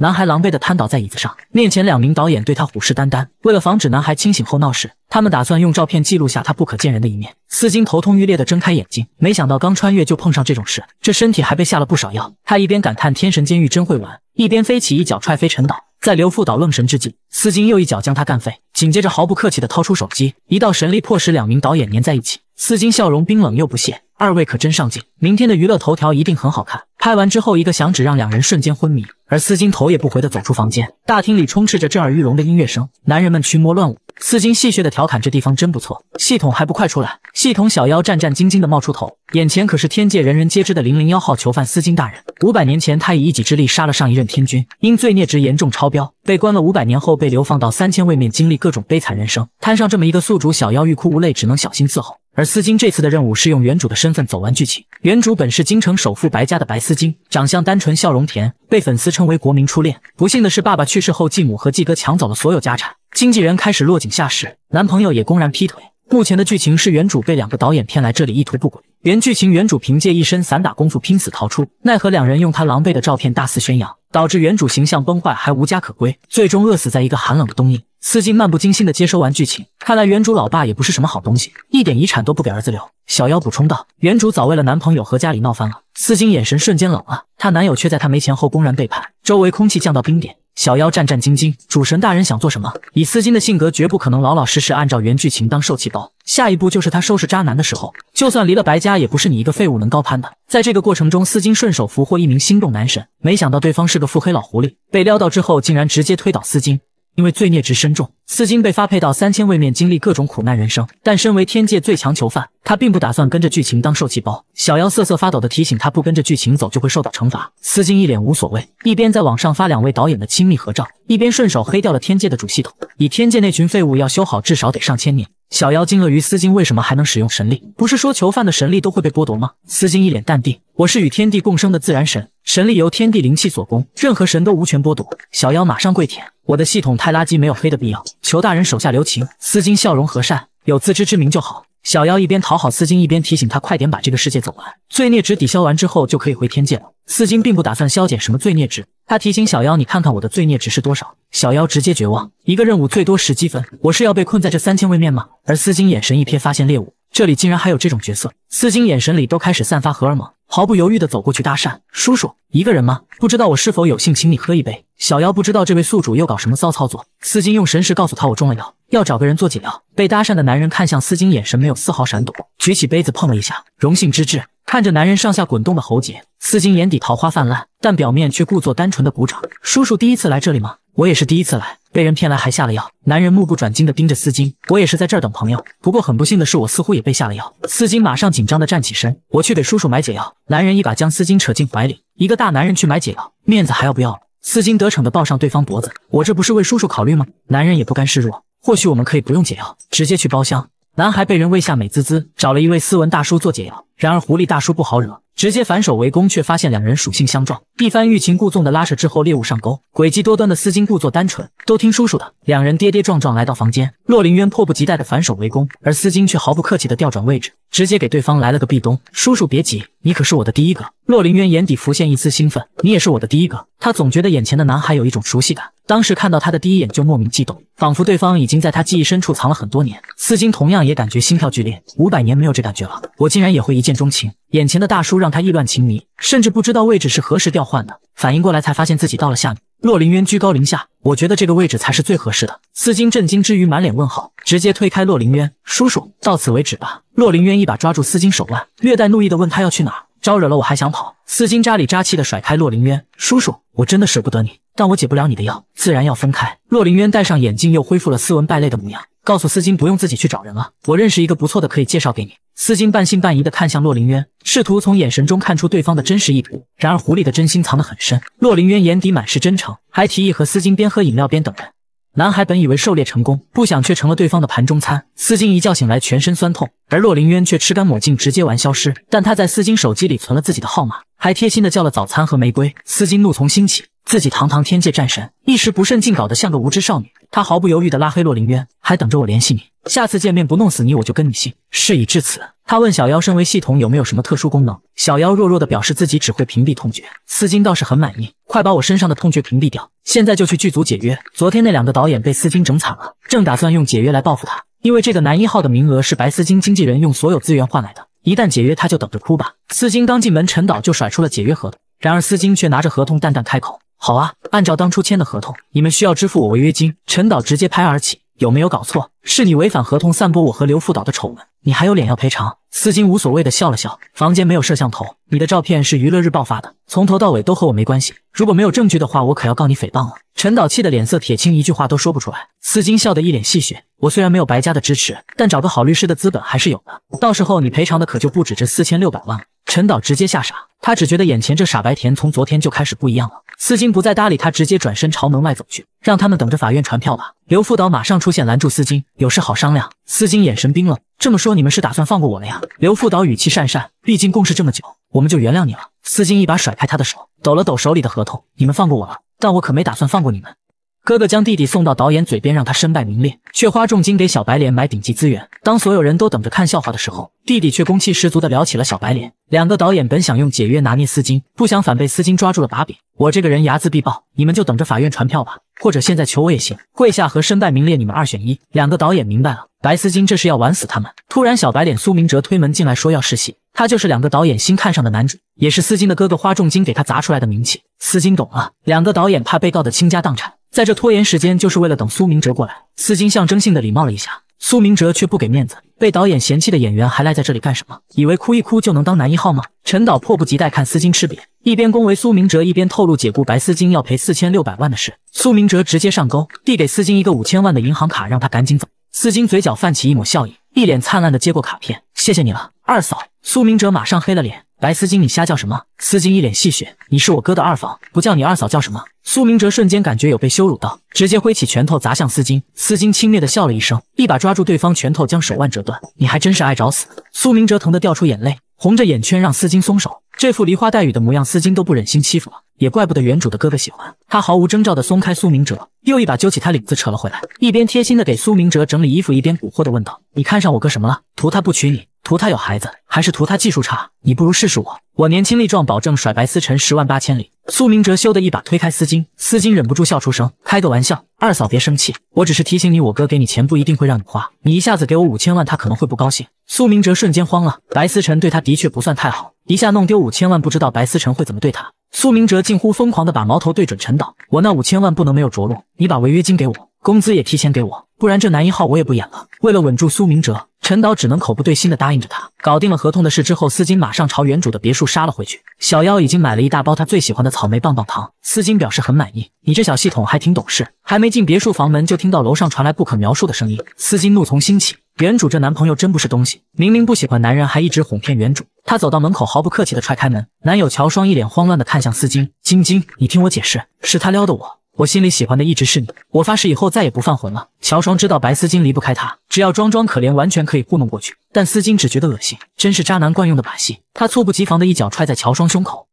男孩狼狈地瘫倒在椅子上，面前两名导演对他虎视眈眈。为了防止男孩清醒后闹事，他们打算用照片记录下他不可见人的一面。丝巾头痛欲裂地睁开眼睛，没想到刚穿越就碰上这种事，这身体还被下了不少药。他一边感叹天神监狱真会玩，一边飞起一脚踹飞陈导。在刘副导愣神之际，司金又一脚将他干废，紧接着毫不客气的掏出手机，一道神力迫使两名导演粘在一起。司金笑容冰冷又不屑：“二位可真上镜，明天的娱乐头条一定很好看。”拍完之后，一个响指让两人瞬间昏迷，而司金头也不回的走出房间。大厅里充斥着震耳欲聋的音乐声，男人们群魔乱舞。丝金戏谑的调侃：“这地方真不错，系统还不快出来！”系统小妖战战兢兢的冒出头，眼前可是天界人人皆知的零零幺号囚犯司金大人。五百年前，他以一己之力杀了上一任天君，因罪孽值严重超标，被关了五百年后被流放到三千位面，经历各种悲惨人生，摊上这么一个宿主，小妖欲哭无泪，只能小心伺候。而丝巾这次的任务是用原主的身份走完剧情。原主本是京城首富白家的白丝巾，长相单纯，笑容甜，被粉丝称为国民初恋。不幸的是，爸爸去世后，继母和继哥抢走了所有家产，经纪人开始落井下石，男朋友也公然劈腿。目前的剧情是原主被两个导演骗来这里，意图不轨。原剧情原主凭借一身散打功夫拼死逃出，奈何两人用他狼狈的照片大肆宣扬，导致原主形象崩坏，还无家可归，最终饿死在一个寒冷的冬夜。丝巾漫不经心的接收完剧情，看来原主老爸也不是什么好东西，一点遗产都不给儿子留。小妖补充道，原主早为了男朋友和家里闹翻了。丝巾眼神瞬间冷了，她男友却在她没钱后公然背叛，周围空气降到冰点。小妖战战兢兢，主神大人想做什么？以丝巾的性格，绝不可能老老实实按照原剧情当受气包。下一步就是他收拾渣男的时候，就算离了白家，也不是你一个废物能高攀的。在这个过程中，丝巾顺手俘获一名心动男神，没想到对方是个腹黑老狐狸，被撩到之后竟然直接推倒丝巾。因为罪孽值深重，司京被发配到三千位面经历各种苦难人生。但身为天界最强囚犯，他并不打算跟着剧情当受气包。小妖瑟瑟发抖地提醒他，不跟着剧情走就会受到惩罚。司京一脸无所谓，一边在网上发两位导演的亲密合照，一边顺手黑掉了天界的主系统。以天界那群废物要修好，至少得上千年。小妖惊愕于丝巾为什么还能使用神力？不是说囚犯的神力都会被剥夺吗？丝巾一脸淡定，我是与天地共生的自然神，神力由天地灵气所供，任何神都无权剥夺。小妖马上跪舔，我的系统太垃圾，没有黑的必要，求大人手下留情。丝巾笑容和善，有自知之明就好。小妖一边讨好丝巾，一边提醒他快点把这个世界走完，罪孽值抵消完之后就可以回天界了。丝巾并不打算消减什么罪孽值，他提醒小妖：“你看看我的罪孽值是多少？”小妖直接绝望，一个任务最多十积分，我是要被困在这三千位面吗？而丝巾眼神一瞥，发现猎物这里竟然还有这种角色，丝巾眼神里都开始散发荷尔蒙，毫不犹豫地走过去搭讪：“叔叔一个人吗？不知道我是否有幸请你喝一杯？”小妖不知道这位宿主又搞什么骚操作，丝巾用神识告诉他：“我中了药。”要找个人做解药。被搭讪的男人看向丝巾，眼神没有丝毫闪躲，举起杯子碰了一下，荣幸之至。看着男人上下滚动的喉结，丝巾眼底桃花泛滥，但表面却故作单纯的鼓掌。叔叔第一次来这里吗？我也是第一次来，被人骗来还下了药。男人目不转睛的盯着丝巾，我也是在这儿等朋友，不过很不幸的是我似乎也被下了药。丝巾马上紧张的站起身，我去给叔叔买解药。男人一把将丝巾扯进怀里，一个大男人去买解药，面子还要不要了？丝巾得逞的抱上对方脖子，我这不是为叔叔考虑吗？男人也不甘示弱。或许我们可以不用解药，直接去包厢。男孩被人喂下，美滋滋，找了一位斯文大叔做解药。然而狐狸大叔不好惹，直接反手围攻，却发现两人属性相撞，一番欲擒故纵的拉扯之后，猎物上钩。诡计多端的丝巾故作单纯，都听叔叔的。两人跌跌撞撞来到房间，洛林渊迫不及待的反手围攻，而丝巾却毫不客气的调转位置，直接给对方来了个壁咚。叔叔别急，你可是我的第一个。洛林渊眼底浮现一丝兴奋，你也是我的第一个。他总觉得眼前的男孩有一种熟悉感，当时看到他的第一眼就莫名悸动，仿佛对方已经在他记忆深处藏了很多年。丝巾同样也感觉心跳剧烈，五百年没有这感觉了，我竟然也会一见。见钟情，眼前的大叔让他意乱情迷，甚至不知道位置是何时调换的。反应过来才发现自己到了下面。洛林渊居高临下，我觉得这个位置才是最合适的。司金震惊之余，满脸问号，直接推开洛林渊，叔叔，到此为止吧。洛林渊一把抓住司金手腕，略带怒意的问他要去哪儿，招惹了我还想跑？司金扎里扎气的甩开洛林渊，叔叔，我真的舍不得你，但我解不了你的药，自然要分开。洛林渊戴上眼镜，又恢复了斯文败类的模样。告诉丝巾不用自己去找人了，我认识一个不错的，可以介绍给你。丝巾半信半疑的看向洛灵渊，试图从眼神中看出对方的真实意图。然而狐狸的真心藏得很深，洛灵渊眼底满是真诚，还提议和丝巾边喝饮料边等人。男孩本以为狩猎成功，不想却成了对方的盘中餐。丝巾一觉醒来全身酸痛，而洛灵渊却吃干抹净直接玩消失。但他在丝巾手机里存了自己的号码，还贴心的叫了早餐和玫瑰。丝巾怒从心起，自己堂堂天界战神，一时不慎竟搞得像个无知少女。他毫不犹豫地拉黑洛灵渊，还等着我联系你。下次见面不弄死你，我就跟你姓。事已至此，他问小妖，身为系统有没有什么特殊功能？小妖弱弱的表示自己只会屏蔽痛觉。丝巾倒是很满意，快把我身上的痛觉屏蔽掉。现在就去剧组解约。昨天那两个导演被丝巾整惨了，正打算用解约来报复他，因为这个男一号的名额是白丝巾经纪人用所有资源换来的，一旦解约，他就等着哭吧。丝巾刚进门，陈导就甩出了解约合同，然而丝巾却拿着合同淡淡开口。好啊，按照当初签的合同，你们需要支付我违约金。陈导直接拍案而起，有没有搞错？是你违反合同，散播我和刘副导的丑闻，你还有脸要赔偿？司金无所谓的笑了笑，房间没有摄像头，你的照片是娱乐日报发的，从头到尾都和我没关系。如果没有证据的话，我可要告你诽谤了。陈导气得脸色铁青，一句话都说不出来。司金笑得一脸戏谑，我虽然没有白家的支持，但找个好律师的资本还是有的。到时候你赔偿的可就不止这四千六百万。了。陈导直接吓傻，他只觉得眼前这傻白甜从昨天就开始不一样了。司金不再搭理他，直接转身朝门外走去，让他们等着法院传票吧。刘副导马上出现拦住司金，有事好商量。司金眼神冰冷，这么说你们是打算放过我了呀？刘副导语气讪讪，毕竟共事这么久，我们就原谅你了。司金一把甩开他的手，抖了抖手里的合同，你们放过我了，但我可没打算放过你们。哥哥将弟弟送到导演嘴边，让他身败名裂，却花重金给小白脸买顶级资源。当所有人都等着看笑话的时候，弟弟却攻气十足地聊起了小白脸。两个导演本想用解约拿捏丝巾，不想反被丝巾抓住了把柄。我这个人睚眦必报，你们就等着法院传票吧，或者现在求我也行。跪下和身败名裂，你们二选一。两个导演明白了，白丝巾这是要玩死他们。突然，小白脸苏明哲推门进来，说要试戏。他就是两个导演新看上的男主，也是丝巾的哥哥，花重金给他砸出来的名气。丝巾懂了，两个导演怕被告的倾家荡产。在这拖延时间，就是为了等苏明哲过来。司巾象征性的礼貌了一下，苏明哲却不给面子。被导演嫌弃的演员还赖在这里干什么？以为哭一哭就能当男一号吗？陈导迫不及待看司巾吃瘪，一边恭维苏明哲，一边透露解雇白丝巾要赔四千六百万的事。苏明哲直接上钩，递给司巾一个五千万的银行卡，让他赶紧走。司巾嘴角泛起一抹笑意，一脸灿烂的接过卡片，谢谢你了，二嫂。苏明哲马上黑了脸。白丝巾，你瞎叫什么？丝巾一脸戏谑，你是我哥的二房，不叫你二嫂叫什么？苏明哲瞬间感觉有被羞辱到，直接挥起拳头砸向丝巾。丝巾轻蔑的笑了一声，一把抓住对方拳头，将手腕折断。你还真是爱找死。苏明哲疼的掉出眼泪，红着眼圈让丝巾松手。这副梨花带雨的模样，丝巾都不忍心欺负了。也怪不得原主的哥哥喜欢他。毫无征兆的松开苏明哲，又一把揪起他领子扯了回来，一边贴心的给苏明哲整理衣服，一边蛊惑的问道：你看上我哥什么了？图他不娶你？图他有孩子，还是图他技术差？你不如试试我，我年轻力壮，保证甩白思辰十万八千里。苏明哲羞得一把推开丝巾，丝巾忍不住笑出声，开个玩笑，二嫂别生气，我只是提醒你，我哥给你钱不一定会让你花，你一下子给我五千万，他可能会不高兴。苏明哲瞬间慌了，白思辰对他的确不算太好，一下弄丢五千万，不知道白思辰会怎么对他。苏明哲近乎疯狂地把矛头对准陈导，我那五千万不能没有着落，你把违约金给我，工资也提前给我。不然这男一号我也不演了。为了稳住苏明哲，陈导只能口不对心的答应着他。搞定了合同的事之后，丝巾马上朝原主的别墅杀了回去。小妖已经买了一大包他最喜欢的草莓棒棒糖，丝巾表示很满意。你这小系统还挺懂事。还没进别墅房门，就听到楼上传来不可描述的声音。丝巾怒从心起，原主这男朋友真不是东西，明明不喜欢男人，还一直哄骗原主。他走到门口，毫不客气的踹开门。男友乔双一脸慌乱的看向丝巾，晶晶，你听我解释，是他撩的我。我心里喜欢的一直是你，我发誓以后再也不犯浑了。乔双知道白丝巾离不开他，只要装装可怜，完全可以糊弄过去。但丝巾只觉得恶心，真是渣男惯用的把戏。他猝不及防的一脚踹在乔双胸口。